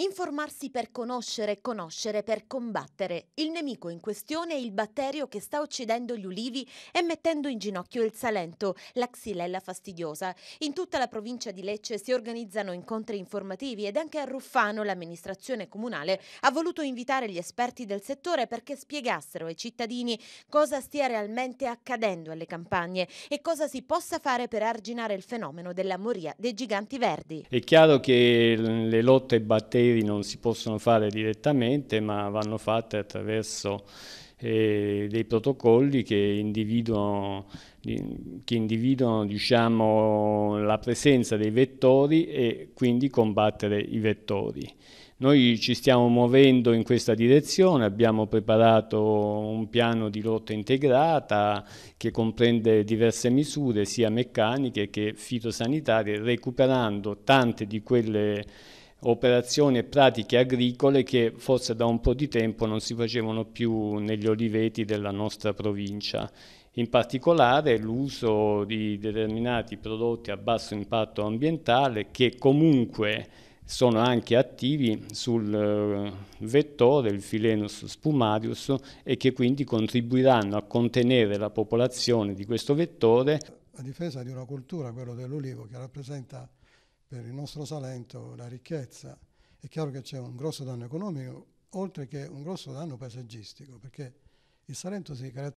Informarsi per conoscere conoscere per combattere. Il nemico in questione è il batterio che sta uccidendo gli ulivi e mettendo in ginocchio il Salento, la xylella fastidiosa. In tutta la provincia di Lecce si organizzano incontri informativi ed anche a Ruffano l'amministrazione comunale ha voluto invitare gli esperti del settore perché spiegassero ai cittadini cosa stia realmente accadendo alle campagne e cosa si possa fare per arginare il fenomeno della moria dei giganti verdi. È chiaro che le lotte batterie transferi non si possono fare direttamente ma vanno fatte attraverso eh, dei protocolli che individuano, che individuano diciamo, la presenza dei vettori e quindi combattere i vettori. Noi ci stiamo muovendo in questa direzione, abbiamo preparato un piano di lotta integrata che comprende diverse misure sia meccaniche che fitosanitarie, recuperando tante di quelle operazioni e pratiche agricole che forse da un po' di tempo non si facevano più negli oliveti della nostra provincia. In particolare l'uso di determinati prodotti a basso impatto ambientale che comunque sono anche attivi sul eh, vettore, il Filenus spumarius, e che quindi contribuiranno a contenere la popolazione di questo vettore. La difesa di una cultura, quello dell'olivo, che rappresenta per il nostro Salento la ricchezza. È chiaro che c'è un grosso danno economico, oltre che un grosso danno paesaggistico, perché il Salento si caratterizza